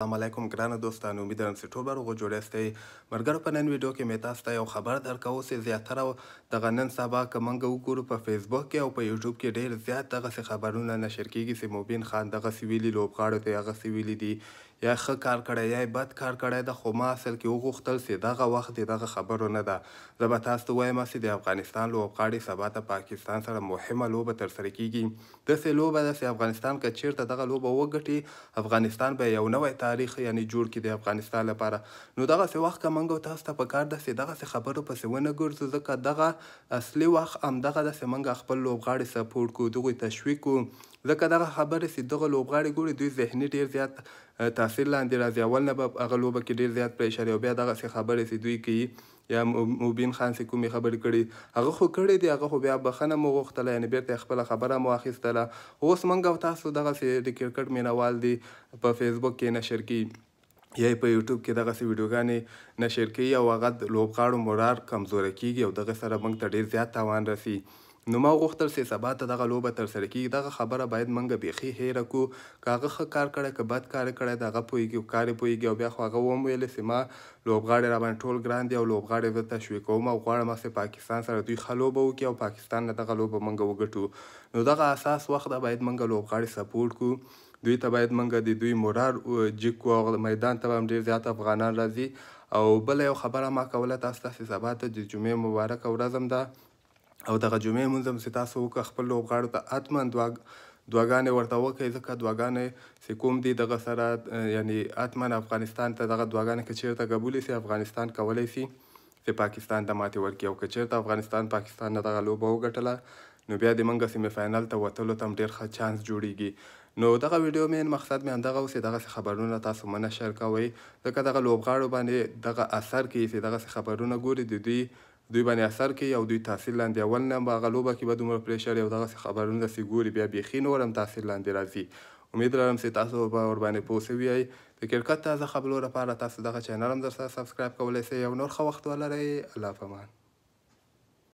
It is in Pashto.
السلام علیکم ګرانه دوستانو امید لرم چې ټول به روغ جوړ یاستئ ملګرو په نن ویډیو کې مې تاسو ته یو خبر درکوو چې زیاتره دغه نن سبا که موږ وګورو په فیسبوک کې او په یوټیوب کې ډېر زیات دغسې خبرونه نشر کېږي چې مبین خان دغسې ویلي لوبغاړو ته یې هغسې ویلي دي یا ښه کار کړی یا بد کار کړی ده خو ما اصل کې وغوښتل چې دغه وخت د دغه خبرو نه ده زه به تاسو ته وایم چې د افغانستان لوبغاړي سبا ته پاکستان سره مهمه لوبه ترسره کیږي داسې لوبه ده چې افغانستان که چیرته دغه لوبه وګټي افغانستان به یو نوی تاریخ یعنی جوړ کړي د افغانستان لپاره نو دغسې وخت که موږ تاسو ته پکار ده چې دغسې خبرو پسې ونه ګرځو ځکه دغه اصلي وخت همدغه ده چې موږ خپل لوبغاړي سپورټ کړو دغوی تشویق کړو ځکه دغه خبره چې دغه لوبغاړي ګوري دوی ذهني ډیر زیات تاثیر لاندې راځي اول نه به هغه لوبه کې ډیر زیات پریشر او بیا دغه څه خبره چې دوی کوي یا مبین خان چې کومې خبرې کړې هغه خو کړې دي هغه خو بیا بخنه مو غوښتله یعنې بېرته خپله خبره مو اخیستله اوس موږ او تاسو دغسې د کرکټ مینوال دي په فیسبوک کې نشر کړي یا په یوټیوب کې دغه ویډیوګانې نشر کوي او هغه لوبغاړو مورار کمزوره کیږي او دغه سره موږ ته ډیر زیات تاوان رسی نو ما غوښتل چې سبا ته دغه لوبه ترسره کیږي دغه خبره باید موږ بیخي هېره کړو که هغه ښه کار کړی که بد کار کړی د هغه پوهېږي کار یې پوهېږي او بیا خو هغه وم ویلې چې ما لوبغاړي راباندې ټول ګران دي او لوبغاړي زه تشویق کوم او غواړم چې پاکستان سره دوی ښه لوبه وکړي او پاکستان نه دغه لوبه موږ وګټو نو دغه اساس وخت باید موږ لوبغاړي سپورټ کړو دوی ته باید منګه د دوی مورار جګو او میدان ته هم ډیر زیات افغانان راځي او بل یو خبره ما کوله تاسو ته سبا ته د جمعې مبارک ورځم ده او دغه جمعې مونځ هم چې تاسو وکړه خپل لوبغاړو ته حتما دوه دعاګانې ورته وکړئ ځکه دعاګانې چې کوم دي دغه سره یعنی حتما افغانستان ته دغه دعاګانې که چېرته قبولې سي افغانستان کولی سي چې پاکستان ته ماتې ورکړي او که چېرته افغانستان پاکستان نه دغه لوبه وګټله نو بیا د موږ سیمې فاینل ته وتلو ته هم ډېر ښه چانس جوړیږي نو دغه ویډیو مې مقصد مې همدغه اوسې دغه خبرونه تاسو منه شریکوئ ځکه دغه لوبغاړو باندې دغه اثر کې چې دغه خبرونه ګوري د دوی دوی باندې اثر کوي او دوی تاثیر لاندې اول نه به هغه لوبه کې به دومره پرېشر یو دغسې خبرونه داسې ګوري بیا بیخي نور هم تاثیر لاندې راځي امید لرم چې تاسو به ورباندې پوه سوي یئ د کرکټ تازه خبرو لپاره تاسو دغه چینل هم در سره سبسکرایب کولی سئ او نور ښه وخت ولرئ الله په امان